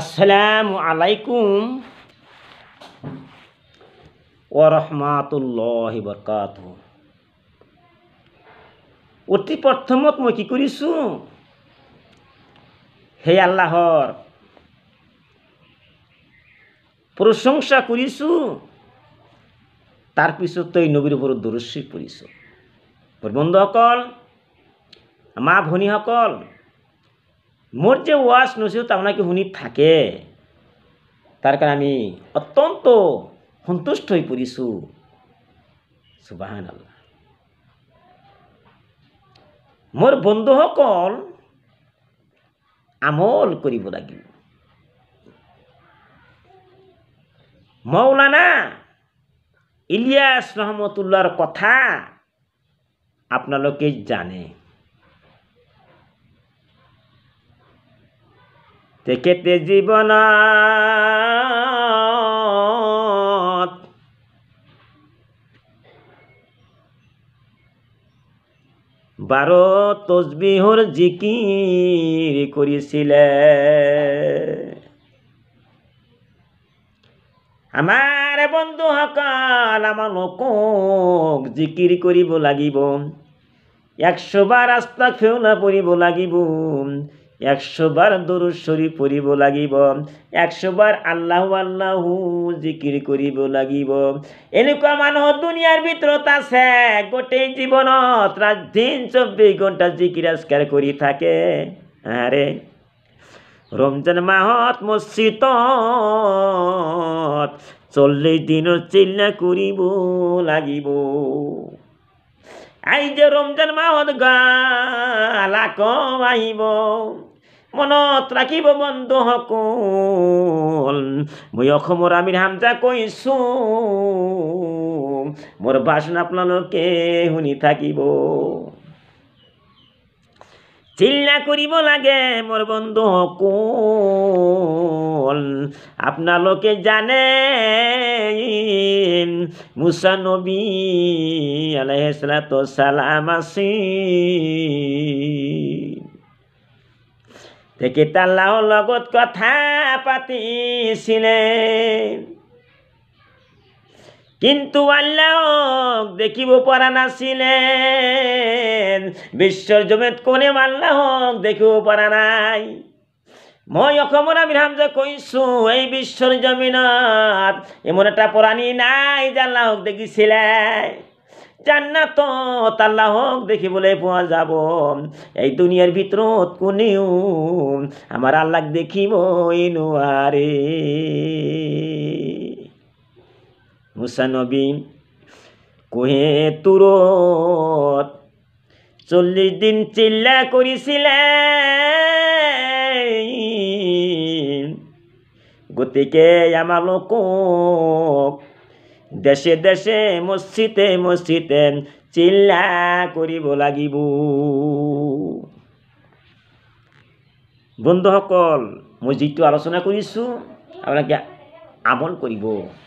আসসালামু আলাইকুম ও রহমাতুল্লাহ বরকাত অতি প্ৰথমত মই কি আল্লাহর প্রশংসা আল্লাহৰ প্ৰশংসা কৰিছোঁ তাৰপিছত নবীর উপর ওপৰত দৰশ্ৰী পৰিছোঁ বন্ধুসকল মা ভনী সকল মোর যে ওয়াস নসিহত আপনাকে শুনি থাকে তাৰ কাৰণে আমি অত্যন্ত সন্তুষ্ট হৈ পড়ছো সুবাহান আল্লাহ মোৰ বন্ধুসকল আমল কৰিব লাগিব মৌলানা ইলিয়াছ ৰহমতুল্লাৰ কথা আপোনালোকে জানে তেখেতে বারো বাৰ জিকির করেছিলে কৰিছিলে আমাৰ বন্ধুসকল আমাৰ লোক জিকিৰ কৰিব লাগিব বার আস্তা খেউনা পৰিব লাগিব একশোবার বার দরুদ পড়িব লাগিব একশোবার আল্লাহ আল্লাহ জিকির করিব লাগিব এনেকুৱা মানুহ দুনিয়াৰ ভিতৰত আছে গোটেই জীৱনত ৰাত দিন চৌব্বিছ ঘণ্টা জিকিৰ আজকাৰ কৰি থাকে আৰে রমজান মাহত মসজিদ চল্লিশ দিনৰ চিল্লা করিব লাগিব আই যে রমজান মাহত গা লাকম আহিব মনত ৰাখিব বন্ধুসকল মই অসমৰ আমি হামজা কৈছোঁ মোৰ ভাষণ আপোনালোকে শুনি থাকিব চিল্লা কৰিব লাগে মোৰ বন্ধুসকল আপোনালোকে জানে মুছা নবী তো চালাম আছিল থেকে লগত কথা পাতিছিলে কিন্তু আল্লাহক দেখিব পৰা নাছিলে বিশ্বৰ জমেত কোনে আল্লাহক দেখিব পৰা নাই মই অসমৰ আমি যে কৈছোঁ এই বিশ্বৰ জমিনত এমন এটা প্ৰাণী নাই যে আল্লাহক দেখিছিলে জান্নাত তাল্লা হক দেখিবলৈ পোৱা যাব এই দুনিয়াৰ ভিতৰত কোনেও আমাৰ আল্লাক দেখিবই নোৱাৰে মুছানবী কোহে তুৰত চল্লিছ দিন চিল্লা কৰিছিলে গতিকে আমাৰ লোকক দেশে দেশে মসজিদে মসজিদে চিল্লা করিব লাগিব বন্ধুসকল মই যিটো আলোচনা কৰিছোঁ আপোনালোকে আমল কৰিব